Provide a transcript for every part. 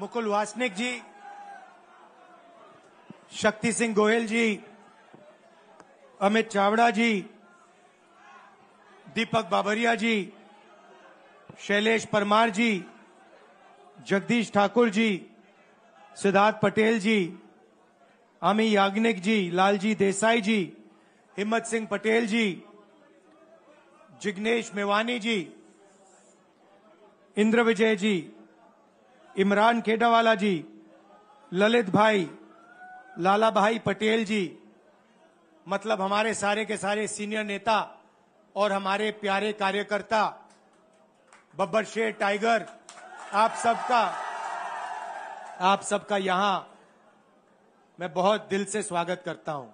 मुकुल वासनिक जी शक्ति सिंह गोयल जी अमित चावड़ा जी दीपक बाबरिया जी शैलेश परमार जी जगदीश ठाकुर जी सिद्धार्थ पटेल जी अमी याग्निक जी लालजी देसाई जी हिम्मत सिंह पटेल जी जिग्नेश मेवानी जी इंद्र विजय जी इमरान खेडावाला जी ललित भाई लाला भाई पटेल जी मतलब हमारे सारे के सारे सीनियर नेता और हमारे प्यारे कार्यकर्ता बब्बर शेर टाइगर आप सबका आप सबका यहां मैं बहुत दिल से स्वागत करता हूं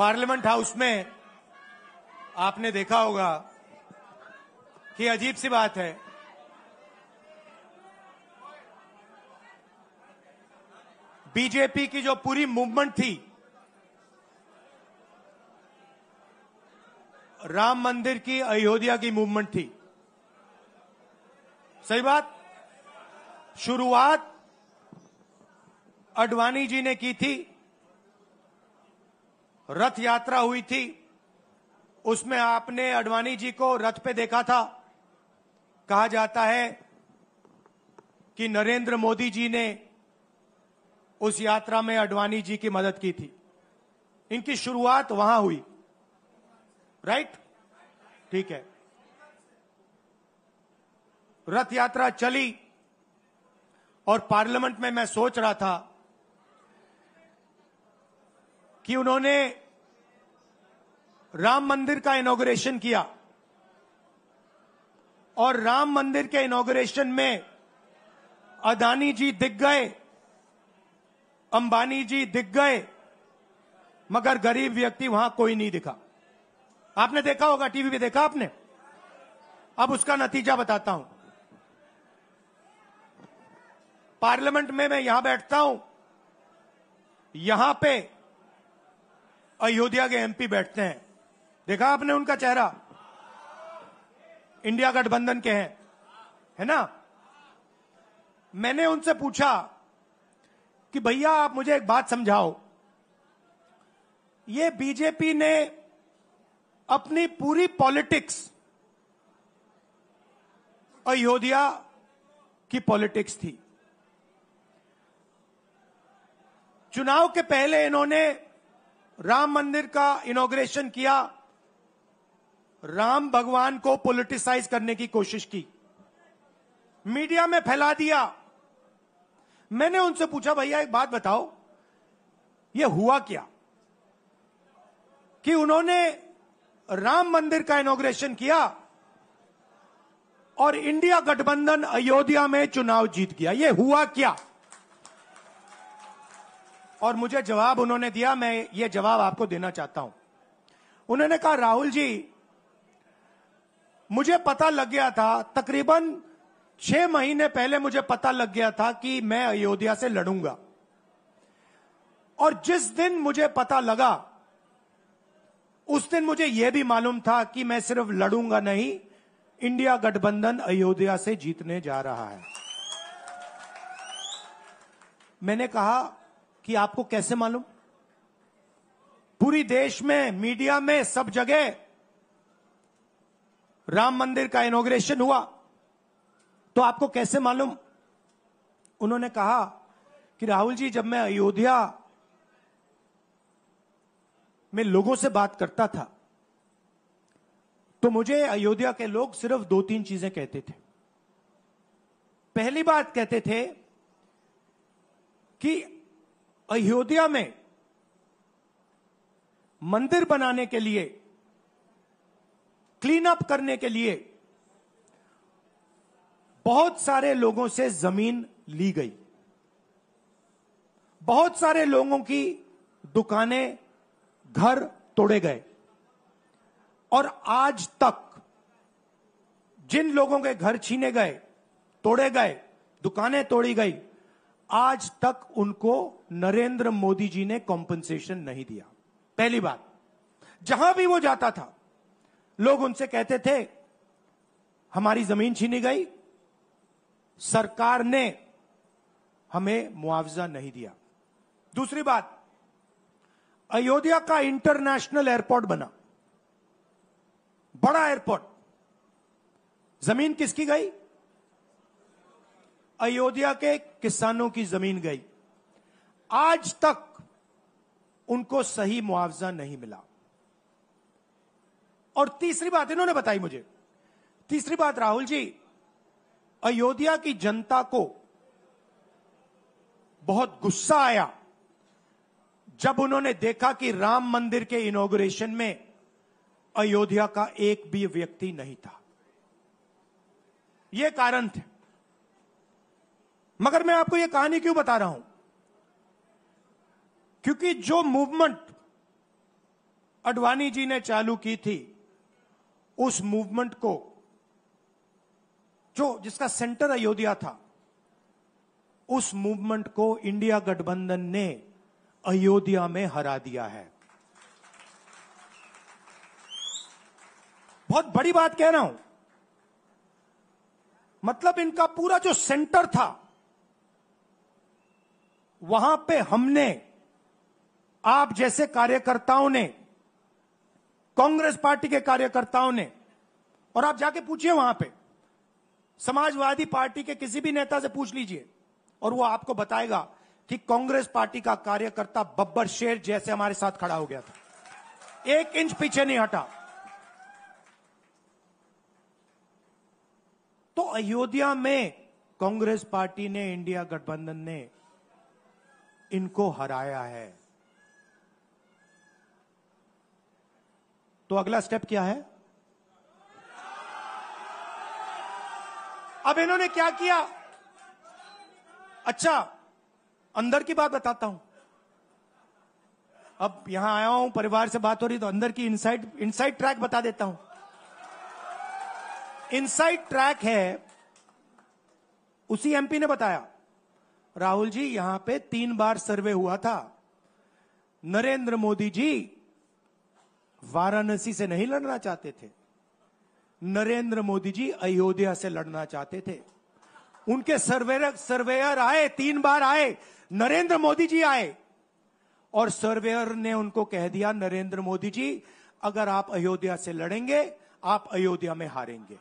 पार्लियामेंट हाउस में आपने देखा होगा कि अजीब सी बात है बीजेपी की जो पूरी मूवमेंट थी राम मंदिर की अयोध्या की मूवमेंट थी सही बात शुरुआत अडवाणी जी ने की थी रथ यात्रा हुई थी उसमें आपने अडवाणी जी को रथ पे देखा था कहा जाता है कि नरेंद्र मोदी जी ने उस यात्रा में अडवाणी जी की मदद की थी इनकी शुरुआत वहां हुई राइट ठीक है रथ यात्रा चली और पार्लियामेंट में मैं सोच रहा था कि उन्होंने राम मंदिर का इनोग्रेशन किया और राम मंदिर के इनोग्रेशन में अदानी जी दिख गए अंबानी जी दिख गए मगर गरीब व्यक्ति वहां कोई नहीं दिखा आपने देखा होगा टीवी पे देखा आपने अब उसका नतीजा बताता हूं पार्लियामेंट में मैं यहां बैठता हूं यहां पे अयोध्या के एमपी बैठते हैं देखा आपने उनका चेहरा इंडिया गठबंधन के हैं है ना मैंने उनसे पूछा कि भैया आप मुझे एक बात समझाओ ये बीजेपी ने अपनी पूरी पॉलिटिक्स अयोध्या की पॉलिटिक्स थी चुनाव के पहले इन्होंने राम मंदिर का इनोग्रेशन किया राम भगवान को पॉलिटिसाइज करने की कोशिश की मीडिया में फैला दिया मैंने उनसे पूछा भैया एक बात बताओ ये हुआ क्या कि उन्होंने राम मंदिर का इनोग्रेशन किया और इंडिया गठबंधन अयोध्या में चुनाव जीत गया ये हुआ क्या और मुझे जवाब उन्होंने दिया मैं ये जवाब आपको देना चाहता हूं उन्होंने कहा राहुल जी मुझे पता लग गया था तकरीबन छह महीने पहले मुझे पता लग गया था कि मैं अयोध्या से लड़ूंगा और जिस दिन मुझे पता लगा उस दिन मुझे यह भी मालूम था कि मैं सिर्फ लड़ूंगा नहीं इंडिया गठबंधन अयोध्या से जीतने जा रहा है मैंने कहा कि आपको कैसे मालूम पूरी देश में मीडिया में सब जगह राम मंदिर का इनोग्रेशन हुआ तो आपको कैसे मालूम उन्होंने कहा कि राहुल जी जब मैं अयोध्या में लोगों से बात करता था तो मुझे अयोध्या के लोग सिर्फ दो तीन चीजें कहते थे पहली बात कहते थे कि अयोध्या में मंदिर बनाने के लिए क्लीन अप करने के लिए बहुत सारे लोगों से जमीन ली गई बहुत सारे लोगों की दुकानें घर तोड़े गए और आज तक जिन लोगों के घर छीने गए तोड़े गए दुकानें तोड़ी गई आज तक उनको नरेंद्र मोदी जी ने कॉम्पनसेशन नहीं दिया पहली बात जहां भी वो जाता था लोग उनसे कहते थे हमारी जमीन छीनी गई सरकार ने हमें मुआवजा नहीं दिया दूसरी बात अयोध्या का इंटरनेशनल एयरपोर्ट बना बड़ा एयरपोर्ट जमीन किसकी गई अयोध्या के किसानों की जमीन गई आज तक उनको सही मुआवजा नहीं मिला और तीसरी बात इन्होंने बताई मुझे तीसरी बात राहुल जी अयोध्या की जनता को बहुत गुस्सा आया जब उन्होंने देखा कि राम मंदिर के इनोग्रेशन में अयोध्या का एक भी व्यक्ति नहीं था यह कारण थे मगर मैं आपको यह कहानी क्यों बता रहा हूं क्योंकि जो मूवमेंट अडवाणी जी ने चालू की थी उस मूवमेंट को जो जिसका सेंटर अयोध्या था उस मूवमेंट को इंडिया गठबंधन ने अयोध्या में हरा दिया है बहुत बड़ी बात कह रहा हूं मतलब इनका पूरा जो सेंटर था वहां पे हमने आप जैसे कार्यकर्ताओं ने कांग्रेस पार्टी के कार्यकर्ताओं ने और आप जाके पूछिए वहां पे समाजवादी पार्टी के किसी भी नेता से पूछ लीजिए और वो आपको बताएगा कि कांग्रेस पार्टी का कार्यकर्ता बब्बर शेर जैसे हमारे साथ खड़ा हो गया था एक इंच पीछे नहीं हटा तो अयोध्या में कांग्रेस पार्टी ने इंडिया गठबंधन ने इनको हराया है तो अगला स्टेप क्या है अब इन्होंने क्या किया अच्छा अंदर की बात बताता हूं अब यहां आया हूं परिवार से बात हो रही तो अंदर की इनसाइड इनसाइड ट्रैक बता देता हूं इनसाइड ट्रैक है उसी एमपी ने बताया राहुल जी यहां पे तीन बार सर्वे हुआ था नरेंद्र मोदी जी वाराणसी से नहीं लड़ना चाहते थे नरेंद्र मोदी जी अयोध्या से लड़ना चाहते थे उनके सर्वेयर सर्वेयर आए तीन बार आए नरेंद्र मोदी जी आए और सर्वेयर ने उनको कह दिया नरेंद्र मोदी जी अगर आप अयोध्या से लड़ेंगे आप अयोध्या में हारेंगे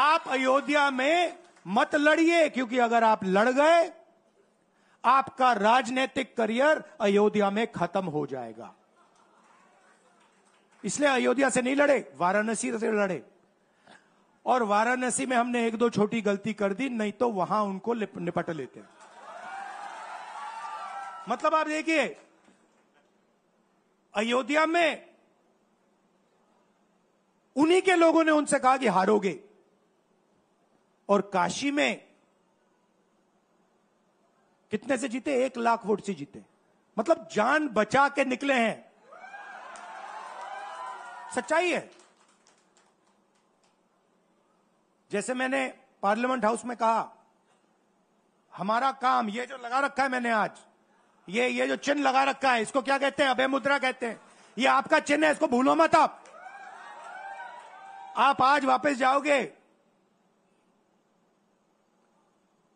आप अयोध्या में मत लड़िए क्योंकि अगर आप लड़ गए आपका राजनीतिक करियर अयोध्या में खत्म हो जाएगा इसलिए अयोध्या से नहीं लड़े वाराणसी से लड़े और वाराणसी में हमने एक दो छोटी गलती कर दी नहीं तो वहां उनको निपट लेते मतलब आप देखिए अयोध्या में उन्हीं के लोगों ने उनसे कहा कि हारोगे और काशी में कितने से जीते एक लाख वोट से जीते मतलब जान बचा के निकले हैं सच्चाई है जैसे मैंने पार्लियामेंट हाउस में कहा हमारा काम ये जो लगा रखा है मैंने आज ये ये जो चिन्ह लगा रखा है इसको क्या कहते हैं अभय मुद्रा कहते हैं ये आपका चिन्ह है इसको भूलो मत आप आप आज वापस जाओगे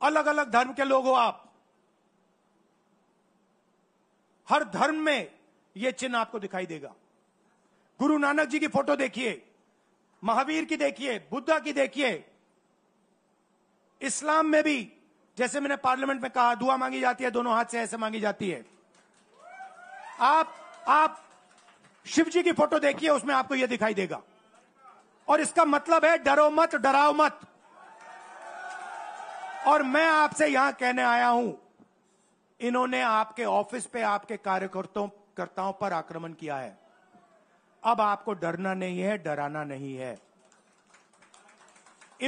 अलग अलग धर्म के लोग हो आप हर धर्म में यह चिन्ह आपको दिखाई देगा गुरु नानक जी की फोटो देखिए महावीर की देखिए बुद्धा की देखिए इस्लाम में भी जैसे मैंने पार्लियामेंट में कहा दुआ मांगी जाती है दोनों हाथ से ऐसे मांगी जाती है आप आप शिव जी की फोटो देखिए उसमें आपको यह दिखाई देगा और इसका मतलब है डरो मत डराओ मत और मैं आपसे यहां कहने आया हूं इन्होंने आपके ऑफिस पे आपके कार्यकर्ताओं कर्ताओं पर आक्रमण किया है अब आपको डरना नहीं है डराना नहीं है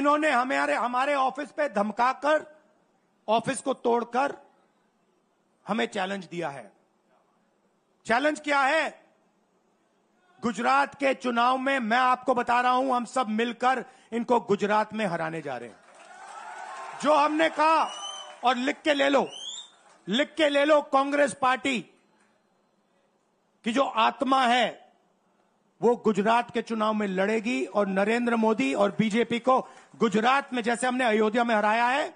इन्होंने हमारे हमारे ऑफिस पे धमकाकर ऑफिस को तोड़कर हमें चैलेंज दिया है चैलेंज क्या है गुजरात के चुनाव में मैं आपको बता रहा हूं हम सब मिलकर इनको गुजरात में हराने जा रहे हैं जो हमने कहा और लिख के ले लो लिख के ले लो कांग्रेस पार्टी की जो आत्मा है वो गुजरात के चुनाव में लड़ेगी और नरेंद्र मोदी और बीजेपी को गुजरात में जैसे हमने अयोध्या में हराया है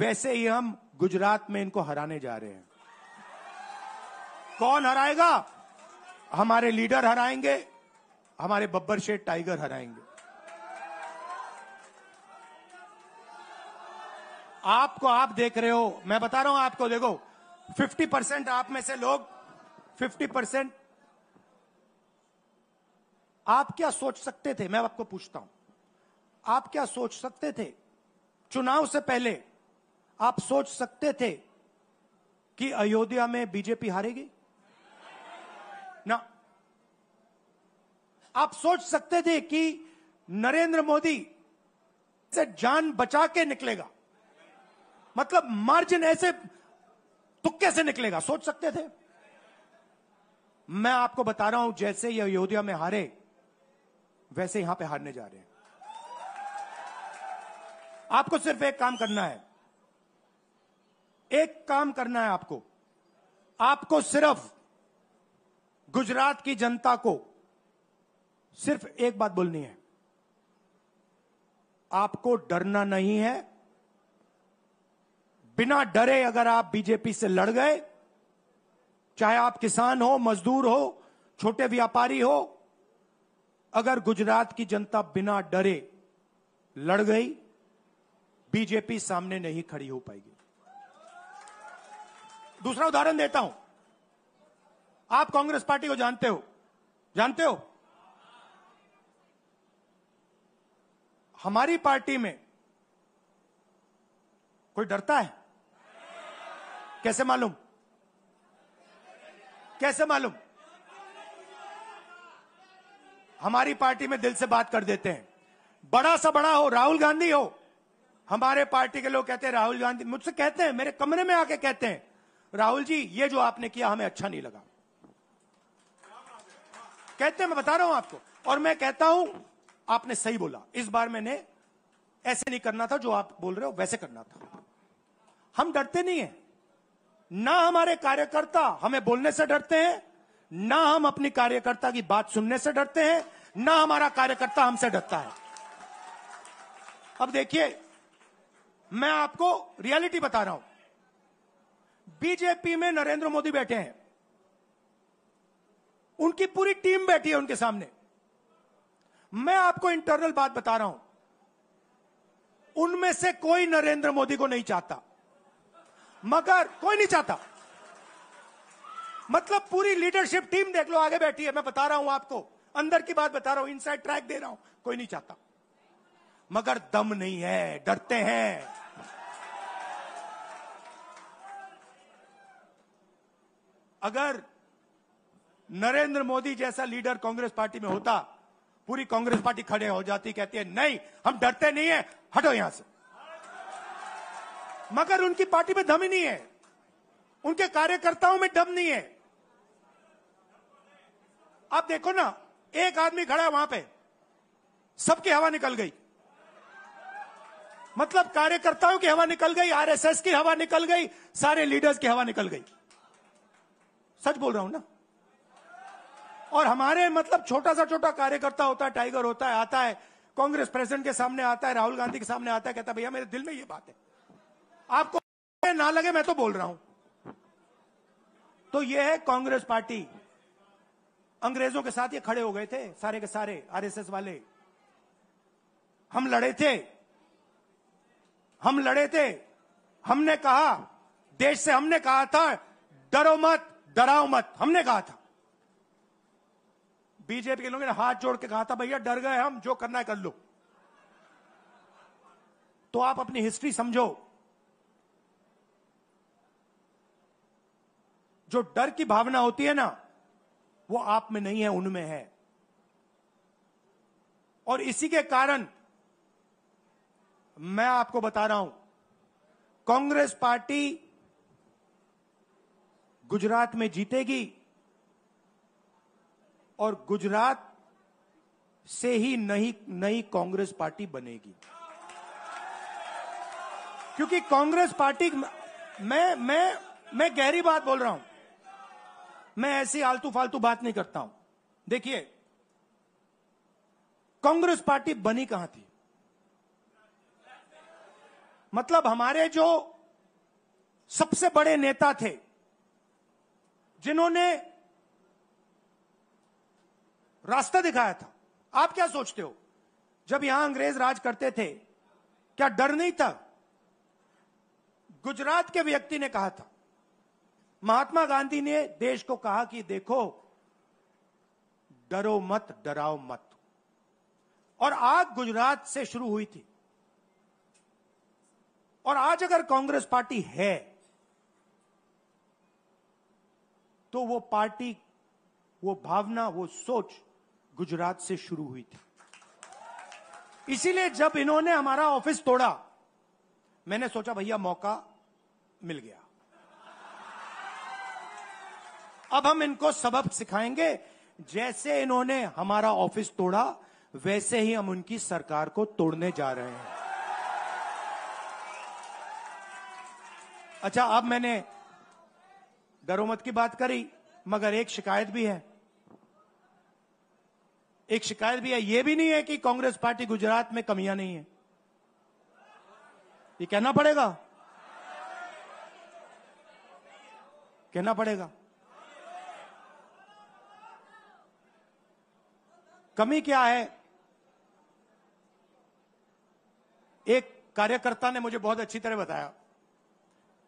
वैसे ही हम गुजरात में इनको हराने जा रहे हैं कौन हराएगा हमारे लीडर हराएंगे हमारे बब्बर शेठ टाइगर हराएंगे आपको आप देख रहे हो मैं बता रहा हूं आपको देखो 50 परसेंट आप में से लोग 50 परसेंट आप क्या सोच सकते थे मैं आपको पूछता हूं आप क्या सोच सकते थे चुनाव से पहले आप सोच सकते थे कि अयोध्या में बीजेपी हारेगी ना आप सोच सकते थे कि नरेंद्र मोदी से जान बचा के निकलेगा मतलब मार्जिन ऐसे तुक्के से निकलेगा सोच सकते थे मैं आपको बता रहा हूं जैसे ये अयोध्या में हारे वैसे यहां पे हारने जा रहे हैं आपको सिर्फ एक काम करना है एक काम करना है आपको आपको सिर्फ गुजरात की जनता को सिर्फ एक बात बोलनी है आपको डरना नहीं है बिना डरे अगर आप बीजेपी से लड़ गए चाहे आप किसान हो मजदूर हो छोटे व्यापारी हो अगर गुजरात की जनता बिना डरे लड़ गई बीजेपी सामने नहीं खड़ी हो पाएगी दूसरा उदाहरण देता हूं आप कांग्रेस पार्टी को जानते हो जानते हो हमारी पार्टी में कोई डरता है कैसे मालूम कैसे मालूम हमारी पार्टी में दिल से बात कर देते हैं बड़ा सा बड़ा हो राहुल गांधी हो हमारे पार्टी के लोग कहते हैं राहुल गांधी मुझसे कहते हैं मेरे कमरे में आके कहते हैं राहुल जी ये जो आपने किया हमें अच्छा नहीं लगा कहते हैं मैं बता रहा हूं आपको और मैं कहता हूं आपने सही बोला इस बार मैंने ऐसे नहीं करना था जो आप बोल रहे हो वैसे करना था हम डरते नहीं है ना हमारे कार्यकर्ता हमें बोलने से डरते हैं ना हम अपनी कार्यकर्ता की बात सुनने से डरते हैं ना हमारा कार्यकर्ता हमसे डरता है अब देखिए मैं आपको रियलिटी बता रहा हूं बीजेपी में नरेंद्र मोदी बैठे हैं उनकी पूरी टीम बैठी है उनके सामने मैं आपको इंटरनल बात बता रहा हूं उनमें से कोई नरेंद्र मोदी को नहीं चाहता मगर कोई नहीं चाहता मतलब पूरी लीडरशिप टीम देख लो आगे बैठी है मैं बता रहा हूं आपको अंदर की बात बता रहा हूं इनसाइड ट्रैक दे रहा हूं कोई नहीं चाहता मगर दम नहीं है डरते हैं अगर नरेंद्र मोदी जैसा लीडर कांग्रेस पार्टी में होता पूरी कांग्रेस पार्टी खड़े हो जाती कहती है नहीं हम डरते नहीं है हटो यहां से मगर उनकी पार्टी में दम ही नहीं है उनके कार्यकर्ताओं में दम नहीं है आप देखो ना एक आदमी खड़ा वहां पे सबकी हवा निकल गई मतलब कार्यकर्ताओं की हवा निकल गई आरएसएस की हवा निकल गई सारे लीडर्स की हवा निकल गई सच बोल रहा हूं ना और हमारे मतलब छोटा सा छोटा कार्यकर्ता होता है टाइगर होता है आता है कांग्रेस प्रेसिडेंट के सामने आता है राहुल गांधी के सामने आता है कहता है भैया मेरे दिल में ये बात है आपको ना लगे मैं तो बोल रहा हूं तो ये है कांग्रेस पार्टी अंग्रेजों के साथ ये खड़े हो गए थे सारे के सारे आरएसएस वाले हम लड़े थे हम लड़े थे हमने कहा देश से हमने कहा था डरो मत डराओ मत हमने कहा था बीजेपी के लोगों ने हाथ जोड़ के कहा था भैया डर गए हम जो करना है कर लो तो आप अपनी हिस्ट्री समझो जो डर की भावना होती है ना वो आप में नहीं है उनमें है और इसी के कारण मैं आपको बता रहा हूं कांग्रेस पार्टी गुजरात में जीतेगी और गुजरात से ही नई नई कांग्रेस पार्टी बनेगी क्योंकि कांग्रेस पार्टी मैं मैं मैं गहरी बात बोल रहा हूं मैं ऐसी आलतू फालतू बात नहीं करता हूं देखिए कांग्रेस पार्टी बनी कहां थी मतलब हमारे जो सबसे बड़े नेता थे जिन्होंने रास्ता दिखाया था आप क्या सोचते हो जब यहां अंग्रेज राज करते थे क्या डर नहीं था गुजरात के व्यक्ति ने कहा था महात्मा गांधी ने देश को कहा कि देखो डरो मत डराओ मत और आग गुजरात से शुरू हुई थी और आज अगर कांग्रेस पार्टी है तो वो पार्टी वो भावना वो सोच गुजरात से शुरू हुई थी इसीलिए जब इन्होंने हमारा ऑफिस तोड़ा मैंने सोचा भैया मौका मिल गया अब हम इनको सबक सिखाएंगे जैसे इन्होंने हमारा ऑफिस तोड़ा वैसे ही हम उनकी सरकार को तोड़ने जा रहे हैं अच्छा अब मैंने दरोमत की बात करी मगर एक शिकायत भी है एक शिकायत भी है यह भी नहीं है कि कांग्रेस पार्टी गुजरात में कमियां नहीं है ये कहना पड़ेगा कहना पड़ेगा कमी क्या है एक कार्यकर्ता ने मुझे बहुत अच्छी तरह बताया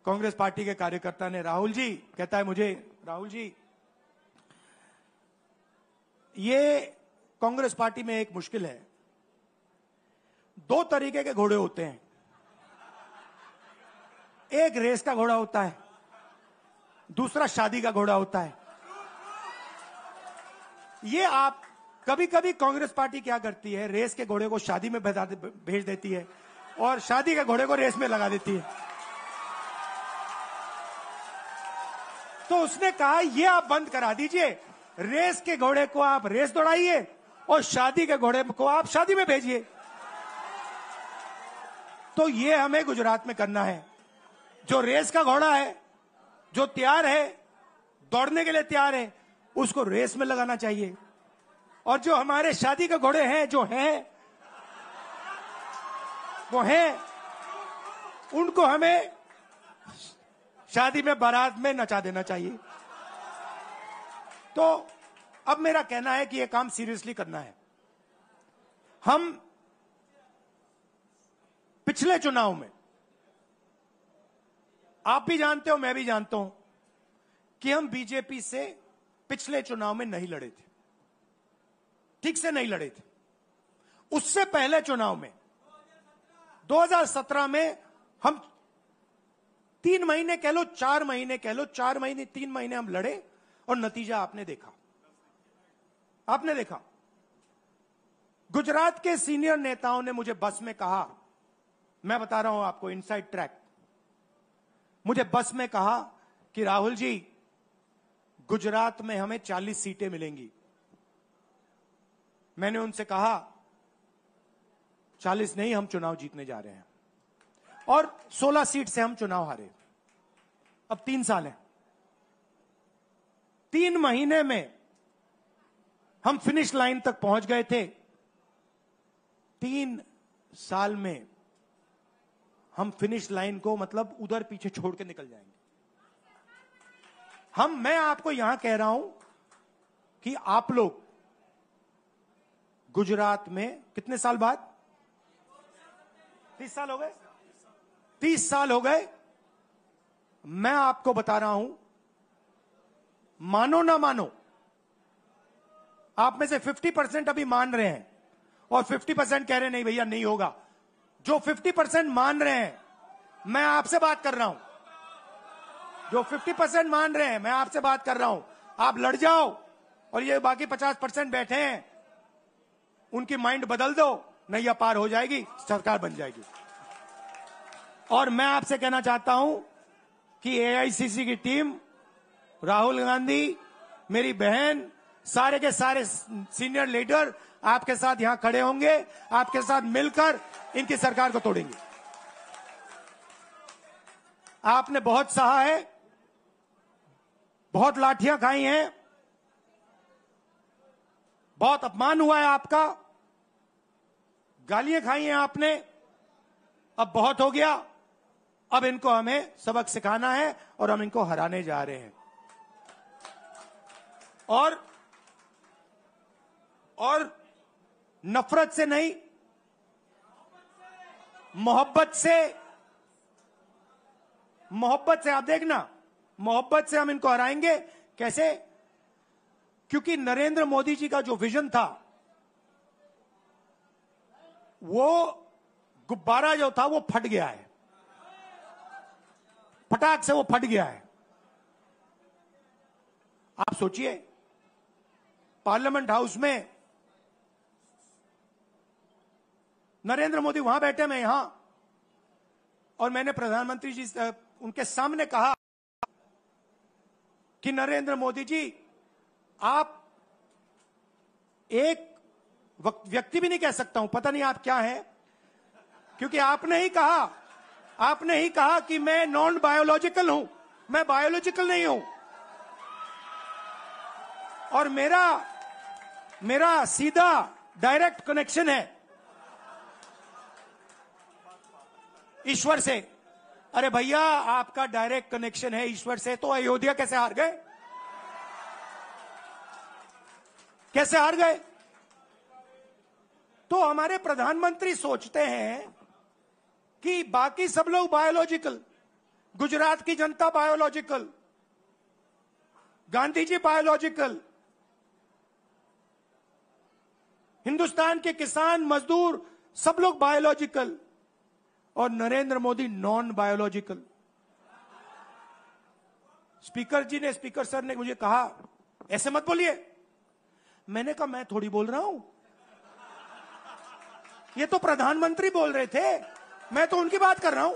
कांग्रेस पार्टी के कार्यकर्ता ने राहुल जी कहता है मुझे राहुल जी ये कांग्रेस पार्टी में एक मुश्किल है दो तरीके के घोड़े होते हैं एक रेस का घोड़ा होता है दूसरा शादी का घोड़ा होता है ये आप कभी कभी कांग्रेस पार्टी क्या करती है रेस के घोड़े को शादी में भेज देती है और शादी के घोड़े को रेस में लगा देती है तो उसने कहा यह आप बंद करा दीजिए रेस के घोड़े को आप रेस दौड़ाइए और शादी के घोड़े को आप शादी में भेजिए तो ये हमें गुजरात में करना है जो रेस का घोड़ा है जो तैयार है दौड़ने के लिए तैयार है उसको रेस में लगाना चाहिए और जो हमारे शादी के घोड़े हैं जो हैं वो हैं उनको हमें शादी में बारात में नचा देना चाहिए तो अब मेरा कहना है कि यह काम सीरियसली करना है हम पिछले चुनाव में आप भी जानते हो मैं भी जानता हूं कि हम बीजेपी से पिछले चुनाव में नहीं लड़े थे ठीक से नहीं लड़े थे उससे पहले चुनाव में 2017 में हम तीन महीने कह लो चार महीने कह लो चार महीने तीन महीने हम लड़े और नतीजा आपने देखा आपने देखा गुजरात के सीनियर नेताओं ने मुझे बस में कहा मैं बता रहा हूं आपको इनसाइड ट्रैक मुझे बस में कहा कि राहुल जी गुजरात में हमें 40 सीटें मिलेंगी मैंने उनसे कहा चालीस नहीं हम चुनाव जीतने जा रहे हैं और सोलह सीट से हम चुनाव हारे अब तीन साल है तीन महीने में हम फिनिश लाइन तक पहुंच गए थे तीन साल में हम फिनिश लाइन को मतलब उधर पीछे छोड़ के निकल जाएंगे हम मैं आपको यहां कह रहा हूं कि आप लोग गुजरात में कितने साल बाद तीस साल हो गए तीस साल हो गए मैं आपको बता रहा हूं मानो ना मानो आप में से 50 परसेंट अभी मान रहे हैं और 50 परसेंट कह रहे नहीं भैया नहीं होगा जो 50 परसेंट मान रहे हैं मैं आपसे बात कर रहा हूं जो 50 परसेंट मान रहे हैं मैं आपसे बात कर रहा हूं आप लड़ जाओ और ये बाकी 50 परसेंट बैठे हैं उनकी माइंड बदल दो नैया पार हो जाएगी सरकार बन जाएगी और मैं आपसे कहना चाहता हूं कि एआईसीसी की टीम राहुल गांधी मेरी बहन सारे के सारे सीनियर लीडर आपके साथ यहां खड़े होंगे आपके साथ मिलकर इनकी सरकार को तोड़ेंगे आपने बहुत सहा है बहुत लाठियां खाई हैं बहुत अपमान हुआ है आपका गालियां खाई हैं आपने अब बहुत हो गया अब इनको हमें सबक सिखाना है और हम इनको हराने जा रहे हैं और और नफरत से नहीं मोहब्बत से मोहब्बत से आप देखना मोहब्बत से हम इनको हराएंगे कैसे क्योंकि नरेंद्र मोदी जी का जो विजन था वो गुब्बारा जो था वो फट गया है फटाक से वो फट गया है आप सोचिए पार्लियामेंट हाउस में नरेंद्र मोदी वहां बैठे मैं यहां और मैंने प्रधानमंत्री जी उनके सामने कहा कि नरेंद्र मोदी जी आप एक व्यक्ति भी नहीं कह सकता हूं पता नहीं आप क्या हैं क्योंकि आपने ही कहा आपने ही कहा कि मैं नॉन बायोलॉजिकल हूं मैं बायोलॉजिकल नहीं हूं और मेरा मेरा सीधा डायरेक्ट कनेक्शन है ईश्वर से अरे भैया आपका डायरेक्ट कनेक्शन है ईश्वर से तो अयोध्या कैसे हार गए कैसे हार गए तो हमारे प्रधानमंत्री सोचते हैं कि बाकी सब लोग बायोलॉजिकल गुजरात की जनता बायोलॉजिकल गांधी जी बायोलॉजिकल हिंदुस्तान के किसान मजदूर सब लोग बायोलॉजिकल और Narendra Modi non biological speaker ji ने स्पीकर सर ने मुझे कहा ऐसे मत बोलिए मैंने कहा मैं थोड़ी बोल रहा हूं ये तो प्रधानमंत्री बोल रहे थे मैं तो उनकी बात कर रहा हूं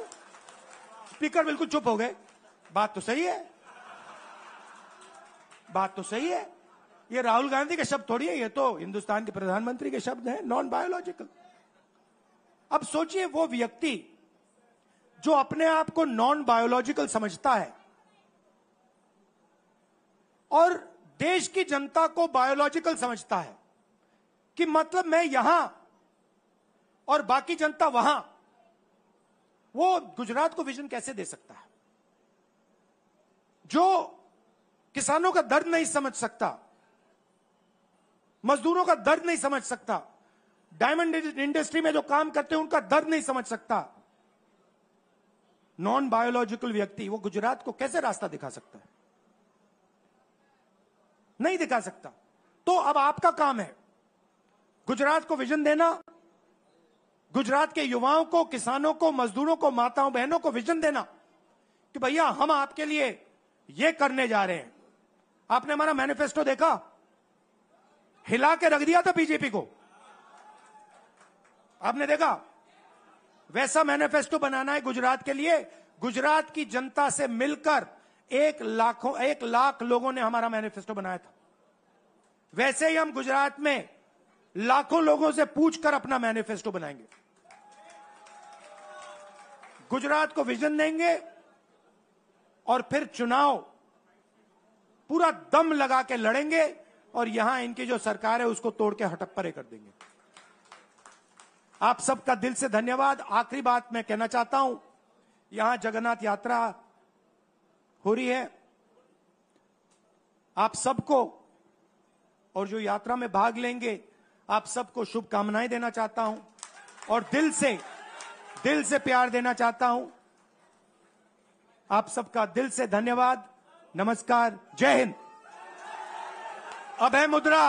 स्पीकर बिल्कुल चुप हो गए बात तो सही है बात तो सही है ये राहुल गांधी के शब्द थोड़ी है ये तो हिंदुस्तान के प्रधानमंत्री के शब्द हैं नॉन बायोलॉजिकल अब सोचिए वो व्यक्ति जो अपने आप को नॉन बायोलॉजिकल समझता है और देश की जनता को बायोलॉजिकल समझता है कि मतलब मैं यहां और बाकी जनता वहां वो गुजरात को विजन कैसे दे सकता है जो किसानों का दर्द नहीं समझ सकता मजदूरों का दर्द नहीं समझ सकता डायमंड इंडस्ट्री में जो काम करते हैं उनका दर्द नहीं समझ सकता नॉन बायोलॉजिकल व्यक्ति वो गुजरात को कैसे रास्ता दिखा सकता है नहीं दिखा सकता तो अब आपका काम है गुजरात को विजन देना गुजरात के युवाओं को किसानों को मजदूरों को माताओं बहनों को विजन देना कि भैया हम आपके लिए ये करने जा रहे हैं आपने हमारा मैनिफेस्टो देखा हिला के रख दिया था बीजेपी को आपने देखा वैसा मैनिफेस्टो बनाना है गुजरात के लिए गुजरात की जनता से मिलकर एक लाखों एक लाख लोगों ने हमारा मैनिफेस्टो बनाया था वैसे ही हम गुजरात में लाखों लोगों से पूछकर अपना मैनिफेस्टो बनाएंगे गुजरात को विजन देंगे और फिर चुनाव पूरा दम लगा के लड़ेंगे और यहां इनकी जो सरकार है उसको तोड़ के हटप्परे कर देंगे आप सबका दिल से धन्यवाद आखिरी बात मैं कहना चाहता हूं यहां जगन्नाथ यात्रा हो रही है आप सबको और जो यात्रा में भाग लेंगे आप सबको शुभकामनाएं देना चाहता हूं और दिल से दिल से प्यार देना चाहता हूं आप सबका दिल से धन्यवाद नमस्कार जय हिंद अब है मुद्रा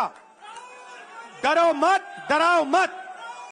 डरो मत डराओ मत